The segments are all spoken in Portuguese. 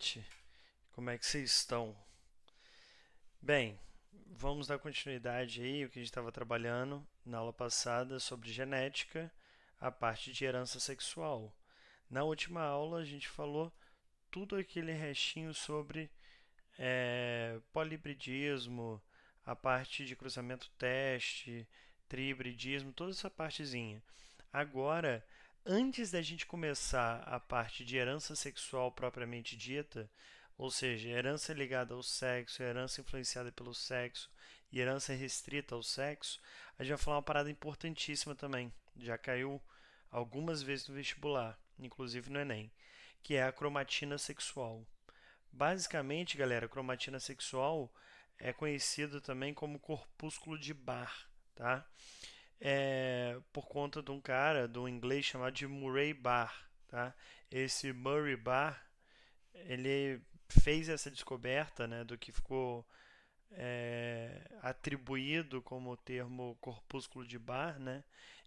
noite. Como é que vocês estão? Bem, vamos dar continuidade aí o que a gente estava trabalhando na aula passada sobre genética, a parte de herança sexual. Na última aula a gente falou tudo aquele restinho sobre é, polibridismo, a parte de cruzamento teste, tribridismo, toda essa partezinha. Agora antes da gente começar a parte de herança sexual propriamente dita, ou seja, herança ligada ao sexo, herança influenciada pelo sexo e herança restrita ao sexo, a gente vai falar uma parada importantíssima também, já caiu algumas vezes no vestibular, inclusive no Enem, que é a cromatina sexual. Basicamente, galera, a cromatina sexual é conhecido também como corpúsculo de Barr, tá? é, por conta de um cara do inglês chamado de Murray Barr. Tá? Esse Murray Barr ele fez essa descoberta né, do que ficou é, atribuído como termo corpúsculo de Barr né,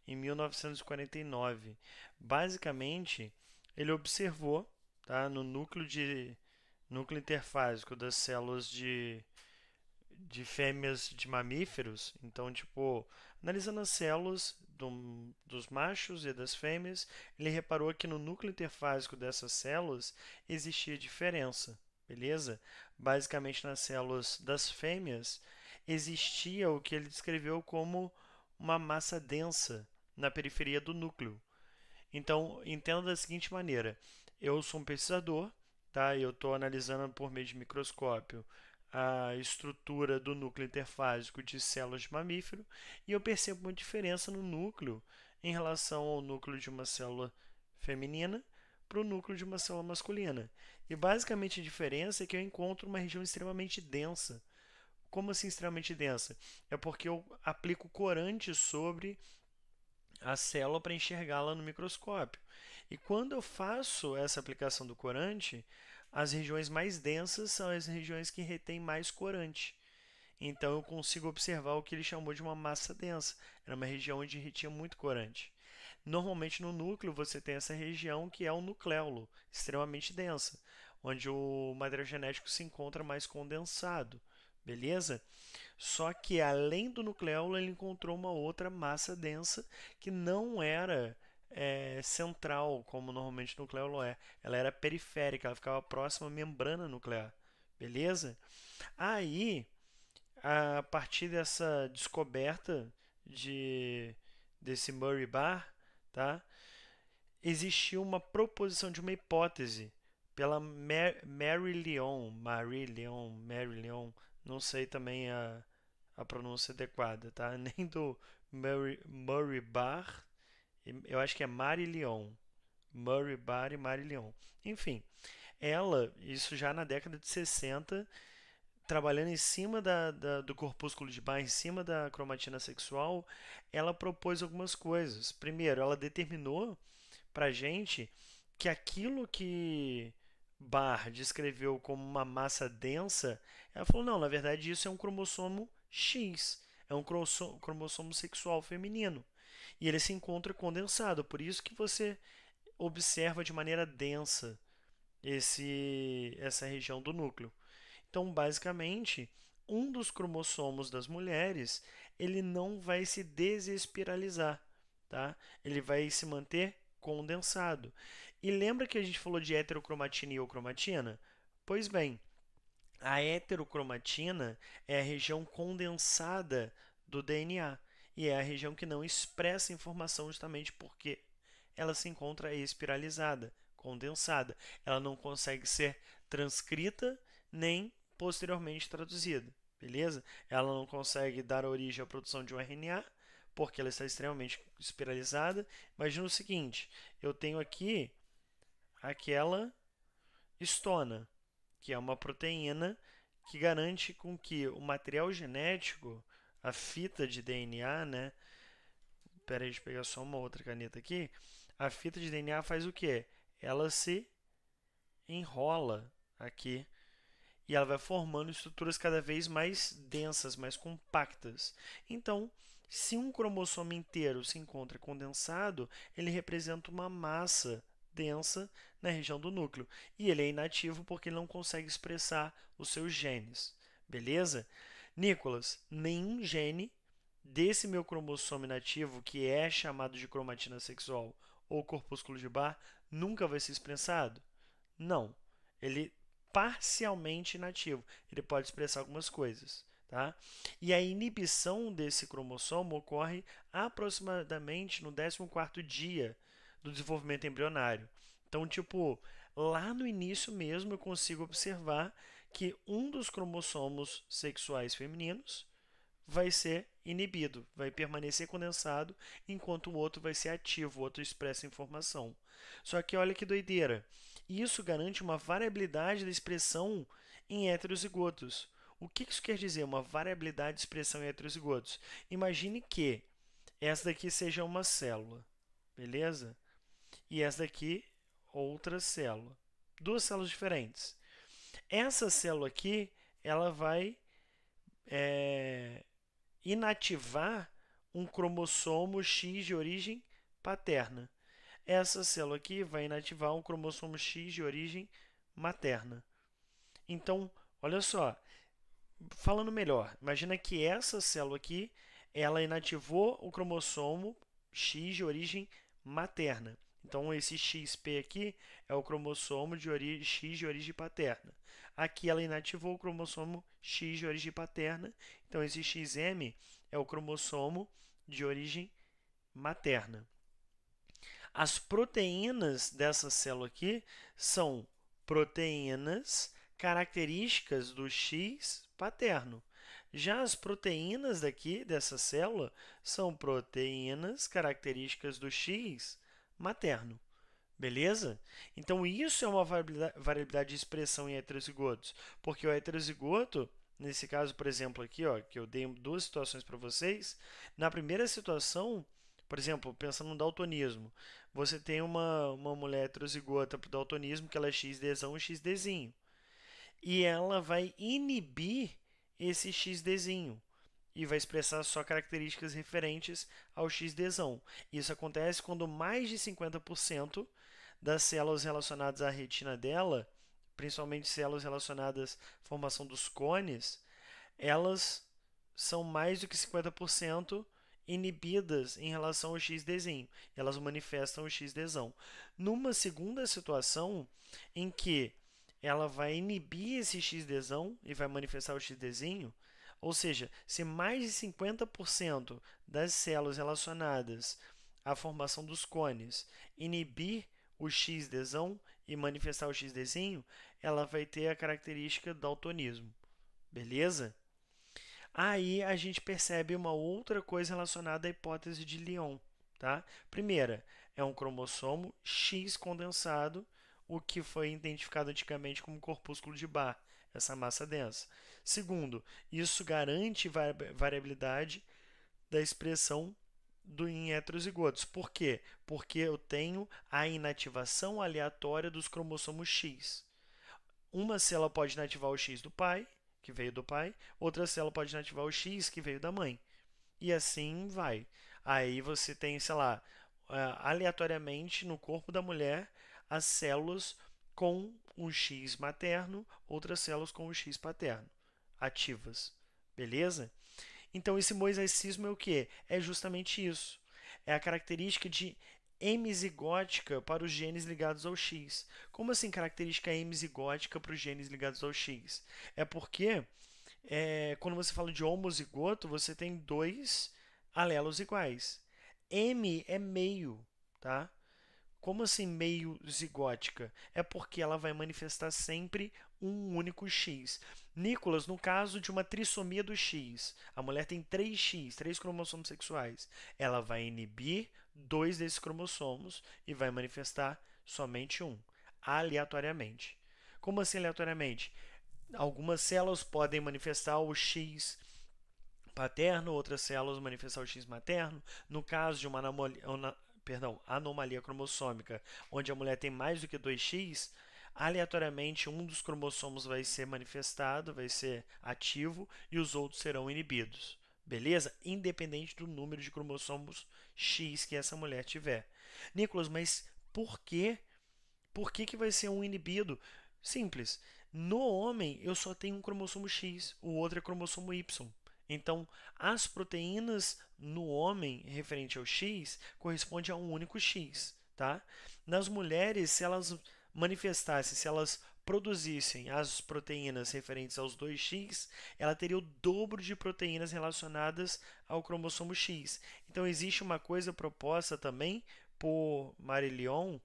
em 1949. Basicamente, ele observou tá, no núcleo de núcleo interfásico das células de, de fêmeas de mamíferos, então tipo Analisando as células do, dos machos e das fêmeas, ele reparou que no núcleo interfásico dessas células existia diferença, beleza? Basicamente, nas células das fêmeas existia o que ele descreveu como uma massa densa na periferia do núcleo. Então, entenda da seguinte maneira: eu sou um pesquisador, tá? Eu estou analisando por meio de microscópio a estrutura do núcleo interfásico de células de mamífero e eu percebo uma diferença no núcleo em relação ao núcleo de uma célula feminina para o núcleo de uma célula masculina. E basicamente a diferença é que eu encontro uma região extremamente densa. Como assim extremamente densa? É porque eu aplico corante sobre a célula para enxergá-la no microscópio. E quando eu faço essa aplicação do corante, as regiões mais densas são as regiões que retêm mais corante. Então eu consigo observar o que ele chamou de uma massa densa. Era uma região onde retinha muito corante. Normalmente no núcleo você tem essa região que é o nucleolo, extremamente densa, onde o material genético se encontra mais condensado, beleza? Só que além do nucleolo ele encontrou uma outra massa densa que não era é, central, como normalmente o nucleolo é. Ela era periférica, ela ficava próxima à membrana nuclear. Beleza? Aí, a partir dessa descoberta de, desse Murray Barr, tá? existiu uma proposição de uma hipótese pela Mar Mary Leon, Marie Leon, Mary Leon, não sei também a, a pronúncia adequada, tá? Nem do Murray, Murray Barr, eu acho que é Marilion. Murray Barry, Marilion. Enfim, ela, isso já na década de 60, trabalhando em cima da, da, do corpúsculo de Barr, em cima da cromatina sexual, ela propôs algumas coisas. Primeiro, ela determinou para gente que aquilo que Barr descreveu como uma massa densa, ela falou: não, na verdade isso é um cromossomo X, é um cromossomo sexual feminino e ele se encontra condensado. Por isso que você observa de maneira densa esse, essa região do núcleo. Então, basicamente, um dos cromossomos das mulheres ele não vai se desespiralizar, tá? Ele vai se manter condensado. E lembra que a gente falou de heterocromatina e eucromatina Pois bem, a heterocromatina é a região condensada do DNA e é a região que não expressa informação justamente porque ela se encontra espiralizada, condensada. Ela não consegue ser transcrita nem posteriormente traduzida, beleza? Ela não consegue dar origem à produção de um RNA porque ela está extremamente espiralizada. Imagina o seguinte, eu tenho aqui aquela estona, que é uma proteína que garante com que o material genético a fita de DNA, né? Pera deixa eu pegar só uma outra caneta aqui. A fita de DNA faz o quê? Ela se enrola aqui e ela vai formando estruturas cada vez mais densas, mais compactas. Então, se um cromossomo inteiro se encontra condensado, ele representa uma massa densa na região do núcleo e ele é inativo porque ele não consegue expressar os seus genes. Beleza? Nicolas, nenhum gene desse meu cromossomo inativo, que é chamado de cromatina sexual ou corpúsculo de Barr, nunca vai ser expressado? Não. Ele é parcialmente inativo. Ele pode expressar algumas coisas. Tá? E a inibição desse cromossomo ocorre aproximadamente no 14º dia do desenvolvimento embrionário. Então, tipo, lá no início mesmo eu consigo observar que um dos cromossomos sexuais femininos vai ser inibido, vai permanecer condensado, enquanto o outro vai ser ativo, o outro expressa informação. Só que olha que doideira. Isso garante uma variabilidade da expressão em heterozigotos. O que isso quer dizer? Uma variabilidade de expressão em heterozigotos. Imagine que essa daqui seja uma célula, beleza? E essa daqui outra célula. Duas células diferentes. Essa célula aqui, ela vai é, inativar um cromossomo X de origem paterna. Essa célula aqui vai inativar um cromossomo X de origem materna. Então, olha só, falando melhor, imagina que essa célula aqui, ela inativou o cromossomo X de origem materna. Então, esse XP aqui é o cromossomo de origem, X de origem paterna. Aqui ela inativou o cromossomo X de origem paterna. Então, esse XM é o cromossomo de origem materna. As proteínas dessa célula aqui são proteínas características do X paterno. Já as proteínas daqui dessa célula são proteínas características do X materno. Beleza? Então isso é uma variabilidade de expressão em heterozigotos, porque o heterozigoto, nesse caso, por exemplo, aqui, ó, que eu dei duas situações para vocês, na primeira situação, por exemplo, pensando no daltonismo, você tem uma, uma mulher heterozigota para o daltonismo, que ela é xdzão e xdzinho, e ela vai inibir esse xdzinho e vai expressar só características referentes ao xdzão. Isso acontece quando mais de 50% das células relacionadas à retina dela, principalmente células relacionadas à formação dos cones, elas são mais do que 50% inibidas em relação ao X desenho. Elas manifestam o X desão. Numa segunda situação em que ela vai inibir esse X desão e vai manifestar o X desenho, ou seja, se mais de 50% das células relacionadas à formação dos cones inibir o x desão e manifestar o x desenho, ela vai ter a característica do daltonismo. Beleza? Aí a gente percebe uma outra coisa relacionada à hipótese de Lyon. Tá? Primeira, é um cromossomo X condensado, o que foi identificado antigamente como corpúsculo de Barr, essa massa densa. Segundo, isso garante variabilidade da expressão do, em heterozigotos. Por quê? Porque eu tenho a inativação aleatória dos cromossomos X. Uma célula pode inativar o X do pai, que veio do pai, outra célula pode inativar o X que veio da mãe. E assim vai. Aí você tem, sei lá, eh, aleatoriamente no corpo da mulher as células com um X materno, outras células com um X paterno, ativas. Beleza? Então esse mosaicismo é o que? É justamente isso. É a característica de hemizigótica para os genes ligados ao X. Como assim característica hemizigótica para os genes ligados ao X? É porque é, quando você fala de homozigoto, você tem dois alelos iguais. M é meio, tá? Como assim meio zigótica? É porque ela vai manifestar sempre um único X. Nicolas, no caso de uma trissomia do X, a mulher tem 3X, três cromossomos sexuais. Ela vai inibir dois desses cromossomos e vai manifestar somente um, aleatoriamente. Como assim aleatoriamente? Algumas células podem manifestar o X paterno, outras células manifestar o X materno. No caso de uma anomalia, perdão, anomalia cromossômica, onde a mulher tem mais do que 2X, aleatoriamente um dos cromossomos vai ser manifestado, vai ser ativo e os outros serão inibidos. Beleza? Independente do número de cromossomos X que essa mulher tiver. Nicolas, mas por quê? Por que, que vai ser um inibido? Simples. No homem, eu só tenho um cromossomo X, o outro é cromossomo Y. Então, as proteínas no homem referente ao X corresponde a um único X, tá? Nas mulheres, se elas manifestasse, se elas produzissem as proteínas referentes aos 2x, ela teria o dobro de proteínas relacionadas ao cromossomo X. Então existe uma coisa proposta também por Marilion,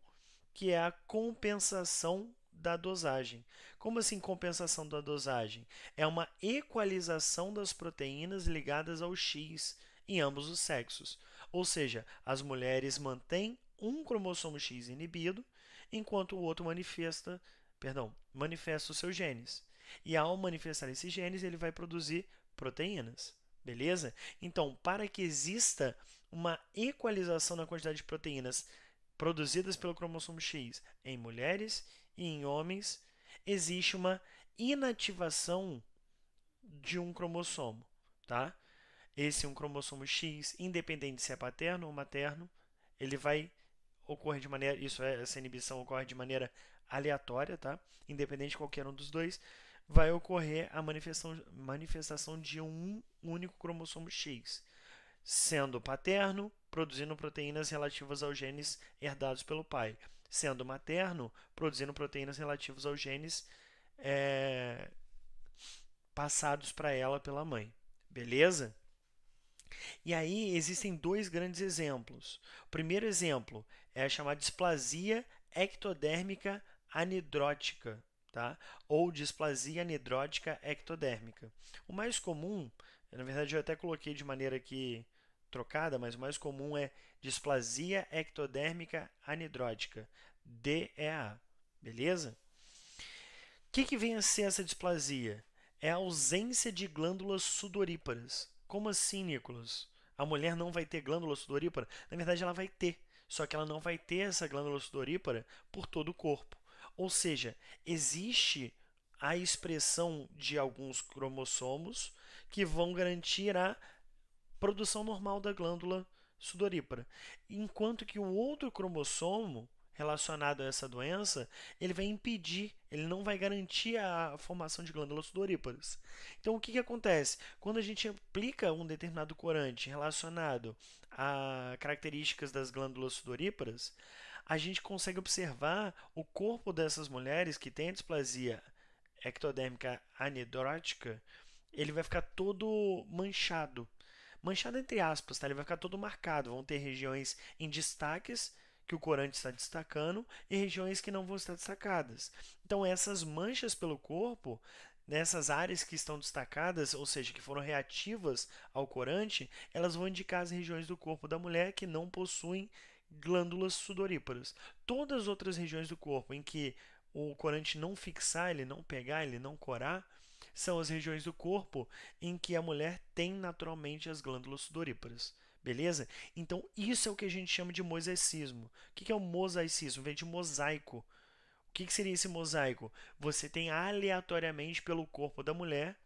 que é a compensação da dosagem. Como assim compensação da dosagem? É uma equalização das proteínas ligadas ao X em ambos os sexos. Ou seja, as mulheres mantêm um cromossomo X inibido enquanto o outro manifesta, perdão, manifesta os seus genes. E ao manifestar esses genes, ele vai produzir proteínas. Beleza? Então, para que exista uma equalização na quantidade de proteínas produzidas pelo cromossomo X em mulheres e em homens, existe uma inativação de um cromossomo, tá? Esse um cromossomo X, independente se é paterno ou materno, ele vai ocorre de maneira, isso é, essa inibição ocorre de maneira aleatória, tá? Independente de qualquer um dos dois, vai ocorrer a manifestação, manifestação de um único cromossomo X, sendo paterno, produzindo proteínas relativas aos genes herdados pelo pai, sendo materno, produzindo proteínas relativas aos genes é, passados para ela pela mãe. Beleza? E aí existem dois grandes exemplos. O primeiro exemplo é a chamada displasia ectodérmica anidrótica, tá? ou displasia anidrótica ectodérmica. O mais comum, na verdade eu até coloquei de maneira aqui trocada, mas o mais comum é displasia ectodérmica anidrótica, DEA, beleza? O que, que vem a ser essa displasia? É a ausência de glândulas sudoríparas. Como assim, Nicolas? A mulher não vai ter glândula sudorípara? Na verdade, ela vai ter, só que ela não vai ter essa glândula sudorípara por todo o corpo. Ou seja, existe a expressão de alguns cromossomos que vão garantir a produção normal da glândula sudorípara, enquanto que o outro cromossomo relacionado a essa doença, ele vai impedir, ele não vai garantir a formação de glândulas sudoríparas. Então, o que, que acontece? Quando a gente aplica um determinado corante relacionado a características das glândulas sudoríparas, a gente consegue observar o corpo dessas mulheres que têm displasia ectodérmica anedrótica, ele vai ficar todo manchado. Manchado entre aspas, tá? ele vai ficar todo marcado. Vão ter regiões em destaques que o corante está destacando e regiões que não vão estar destacadas. Então, essas manchas pelo corpo, nessas áreas que estão destacadas, ou seja, que foram reativas ao corante, elas vão indicar as regiões do corpo da mulher que não possuem glândulas sudoríparas. Todas as outras regiões do corpo em que o corante não fixar, ele não pegar, ele não corar, são as regiões do corpo em que a mulher tem naturalmente as glândulas sudoríparas. Beleza? Então, isso é o que a gente chama de mosaicismo. O que é o mosaicismo? Vem de mosaico. O que seria esse mosaico? Você tem aleatoriamente pelo corpo da mulher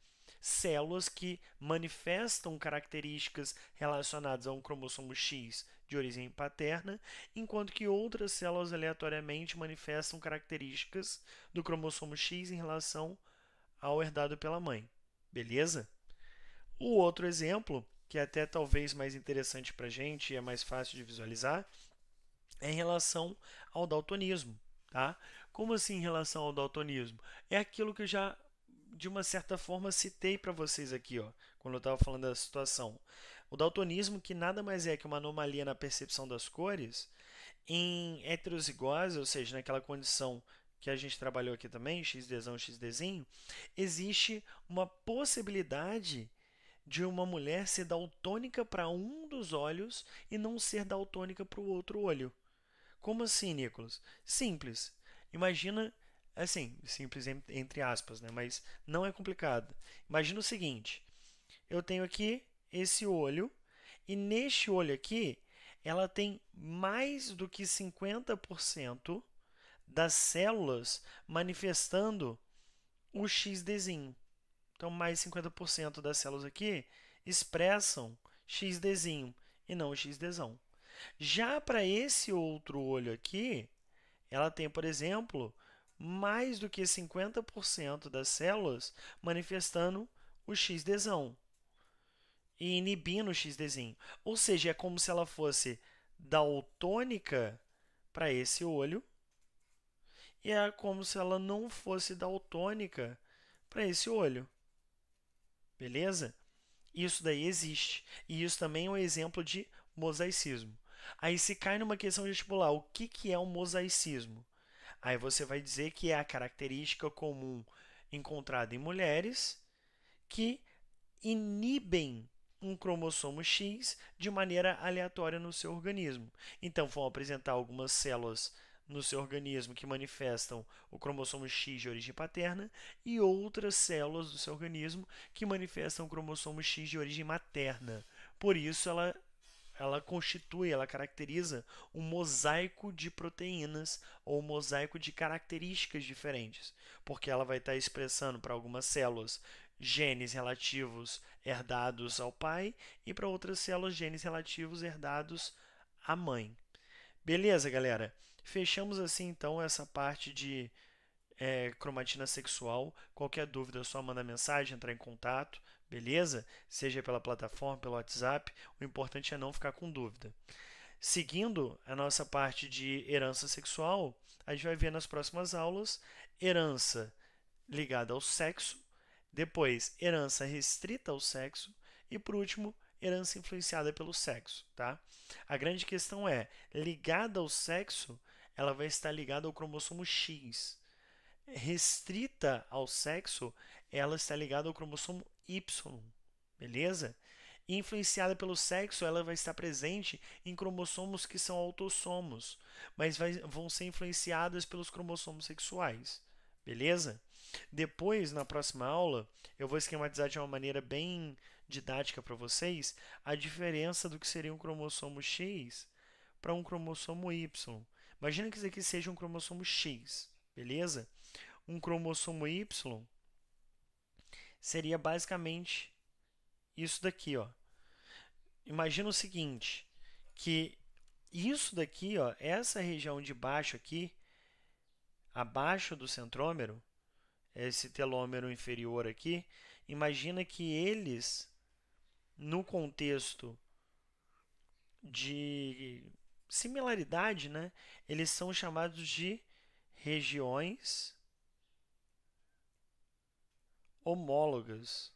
células que manifestam características relacionadas a um cromossomo X de origem paterna, enquanto que outras células aleatoriamente manifestam características do cromossomo X em relação ao herdado pela mãe. Beleza? O outro exemplo que é até talvez mais interessante para a gente e é mais fácil de visualizar, é em relação ao daltonismo. Tá? Como assim em relação ao daltonismo? É aquilo que eu já, de uma certa forma, citei para vocês aqui, ó, quando eu estava falando da situação. O daltonismo, que nada mais é que uma anomalia na percepção das cores, em heterozigose, ou seja, naquela condição que a gente trabalhou aqui também, X desenho, existe uma possibilidade de uma mulher ser daltônica para um dos olhos e não ser daltônica para o outro olho. Como assim, Nicolas? Simples. Imagina, assim, simples entre aspas, né? mas não é complicado. Imagina o seguinte: eu tenho aqui esse olho, e neste olho aqui, ela tem mais do que 50% das células manifestando o X desenho. Então, mais 50% das células aqui expressam XDzinho e não XDzão. Já para esse outro olho aqui, ela tem, por exemplo, mais do que 50% das células manifestando o XDzão e inibindo o XDzinho. Ou seja, é como se ela fosse daltônica para esse olho e é como se ela não fosse daltônica para esse olho. Beleza? Isso daí existe. E isso também é um exemplo de mosaicismo. Aí se cai numa questão vestibular, o que, que é um mosaicismo? Aí você vai dizer que é a característica comum encontrada em mulheres que inibem um cromossomo X de maneira aleatória no seu organismo. Então, vão apresentar algumas células no seu organismo que manifestam o cromossomo X de origem paterna e outras células do seu organismo que manifestam o cromossomo X de origem materna. Por isso, ela, ela constitui, ela caracteriza um mosaico de proteínas ou um mosaico de características diferentes, porque ela vai estar expressando para algumas células genes relativos herdados ao pai e para outras células genes relativos herdados à mãe. Beleza, galera? Fechamos assim então essa parte de é, cromatina sexual. Qualquer dúvida, é só mandar mensagem, entrar em contato, beleza? Seja pela plataforma, pelo WhatsApp. O importante é não ficar com dúvida. Seguindo a nossa parte de herança sexual, a gente vai ver nas próximas aulas herança ligada ao sexo, depois herança restrita ao sexo e por último herança influenciada pelo sexo, tá? A grande questão é ligada ao sexo ela vai estar ligada ao cromossomo X. Restrita ao sexo, ela está ligada ao cromossomo Y, beleza? Influenciada pelo sexo, ela vai estar presente em cromossomos que são autossomos, mas vai, vão ser influenciadas pelos cromossomos sexuais, beleza? Depois, na próxima aula, eu vou esquematizar de uma maneira bem didática para vocês a diferença do que seria um cromossomo X para um cromossomo Y. Imagina que isso aqui seja um cromossomo X, beleza? Um cromossomo Y seria basicamente isso daqui, ó. Imagina o seguinte, que isso daqui, ó, essa região de baixo aqui, abaixo do centrômero, esse telômero inferior aqui, imagina que eles, no contexto de similaridade, né, eles são chamados de regiões homólogas.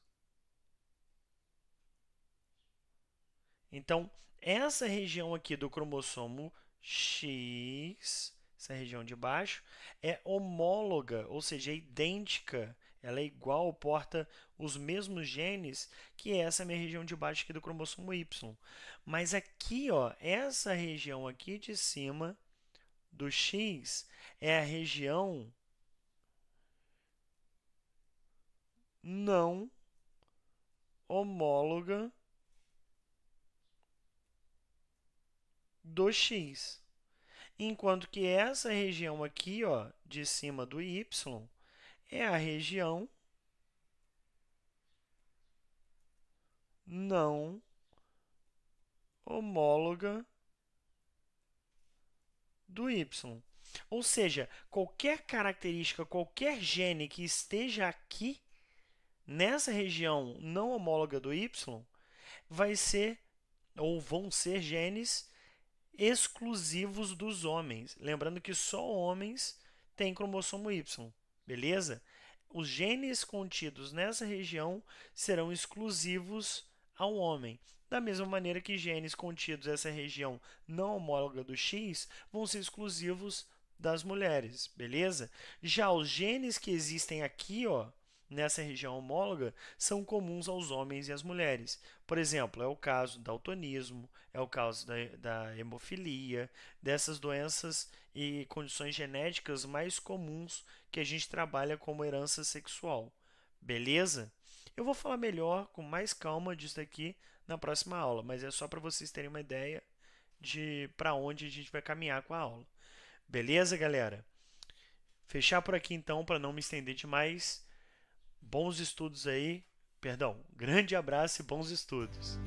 Então, essa região aqui do cromossomo X, essa região de baixo, é homóloga, ou seja, é idêntica ela é igual, porta os mesmos genes que essa minha região de baixo aqui do cromossomo Y. Mas aqui, ó, essa região aqui de cima do X é a região não homóloga do X. Enquanto que essa região aqui, ó, de cima do Y, é a região não homóloga do Y. Ou seja, qualquer característica, qualquer gene que esteja aqui nessa região não homóloga do Y vai ser ou vão ser genes exclusivos dos homens. Lembrando que só homens têm cromossomo Y beleza? Os genes contidos nessa região serão exclusivos ao homem. Da mesma maneira que genes contidos nessa região não homóloga do X vão ser exclusivos das mulheres, beleza? Já os genes que existem aqui, ó, nessa região homóloga são comuns aos homens e às mulheres. Por exemplo, é o caso do autonismo, é o caso da, da hemofilia, dessas doenças e condições genéticas mais comuns que a gente trabalha como herança sexual. Beleza? Eu vou falar melhor, com mais calma, disso aqui na próxima aula, mas é só para vocês terem uma ideia de para onde a gente vai caminhar com a aula. Beleza, galera? Fechar por aqui então, para não me estender demais. Bons estudos aí. Perdão, grande abraço e bons estudos.